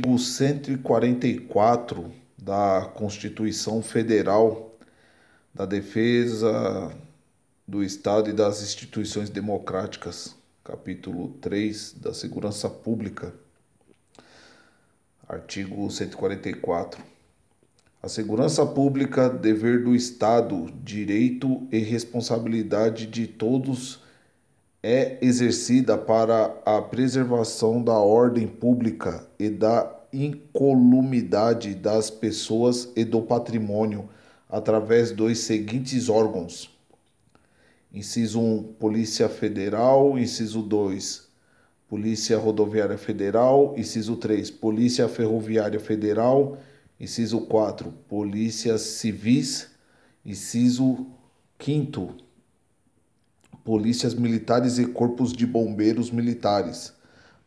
artigo 144 da Constituição Federal da Defesa do Estado e das Instituições Democráticas, capítulo 3 da Segurança Pública. Artigo 144. A segurança pública, dever do Estado, direito e responsabilidade de todos é exercida para a preservação da ordem pública e da incolumidade das pessoas e do patrimônio através dos seguintes órgãos: Inciso 1, Polícia Federal, inciso 2, Polícia Rodoviária Federal, inciso 3, Polícia Ferroviária Federal, inciso 4, Polícias Civis, inciso 5 polícias militares e corpos de bombeiros militares.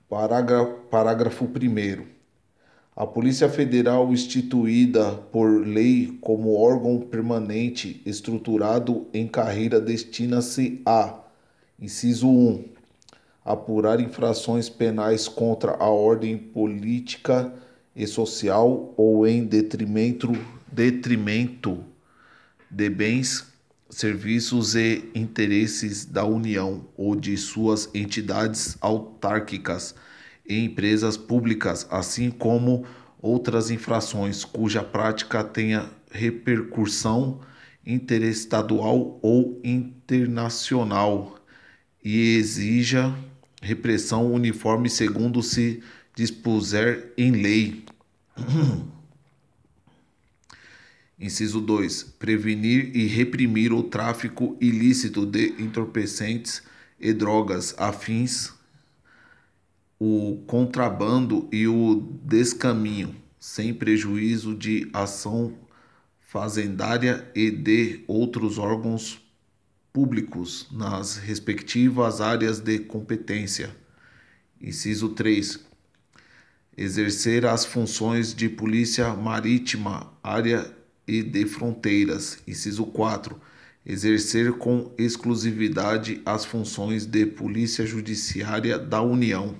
Parágrafo, 1. A Polícia Federal, instituída por lei como órgão permanente estruturado em carreira, destina-se a: inciso 1. Apurar infrações penais contra a ordem política e social ou em detrimento, detrimento de bens serviços e interesses da União ou de suas entidades autárquicas e empresas públicas, assim como outras infrações cuja prática tenha repercussão interestadual ou internacional e exija repressão uniforme segundo se dispuser em lei. Inciso 2. Prevenir e reprimir o tráfico ilícito de entorpecentes e drogas afins, o contrabando e o descaminho, sem prejuízo de ação fazendária e de outros órgãos públicos nas respectivas áreas de competência. Inciso 3 exercer as funções de polícia marítima, área e de fronteiras. Inciso 4. Exercer com exclusividade as funções de Polícia Judiciária da União.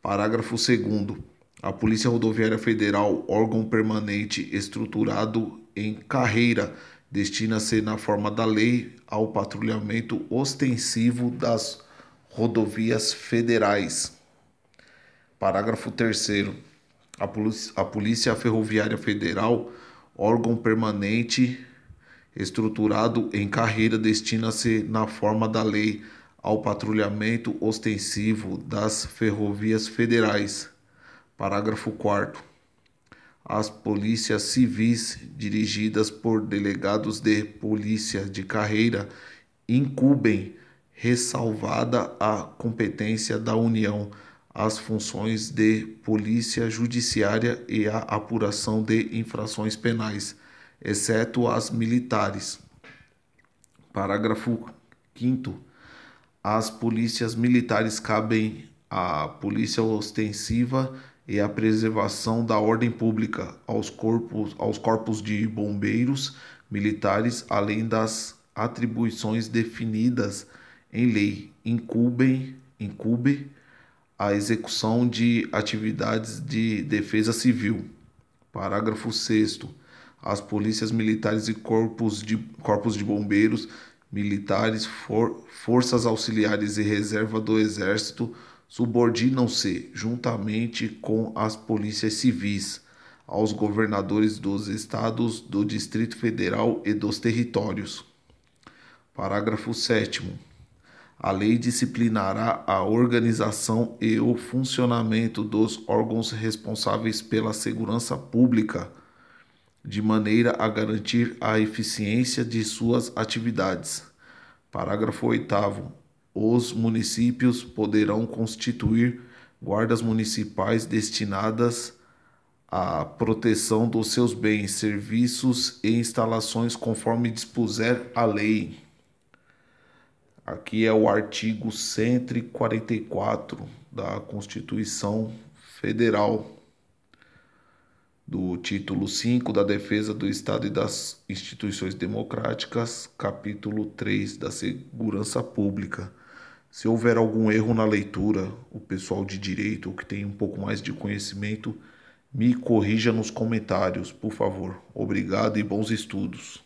Parágrafo 2. A Polícia Rodoviária Federal, órgão permanente estruturado em carreira, destina-se, na forma da lei, ao patrulhamento ostensivo das rodovias federais. Parágrafo 3. A, a Polícia Ferroviária Federal órgão permanente estruturado em carreira destina-se na forma da lei ao patrulhamento ostensivo das ferrovias federais. Parágrafo 4 As polícias civis dirigidas por delegados de polícia de carreira incumbem ressalvada a competência da União as funções de polícia judiciária e a apuração de infrações penais, exceto as militares. Parágrafo 5. As polícias militares cabem à polícia ostensiva e à preservação da ordem pública, aos corpos, aos corpos de bombeiros militares, além das atribuições definidas em lei, incumbem, incube a execução de atividades de defesa civil. Parágrafo 6. As polícias militares e corpos de, corpos de bombeiros militares, for, forças auxiliares e reserva do Exército subordinam-se, juntamente com as polícias civis, aos governadores dos estados, do Distrito Federal e dos territórios. Parágrafo 7. A lei disciplinará a organização e o funcionamento dos órgãos responsáveis pela segurança pública, de maneira a garantir a eficiência de suas atividades. Parágrafo 8. Os municípios poderão constituir guardas municipais destinadas à proteção dos seus bens, serviços e instalações conforme dispuser a lei. Aqui é o artigo 144 da Constituição Federal, do título 5 da Defesa do Estado e das Instituições Democráticas, capítulo 3 da Segurança Pública. Se houver algum erro na leitura, o pessoal de direito ou que tem um pouco mais de conhecimento, me corrija nos comentários, por favor. Obrigado e bons estudos.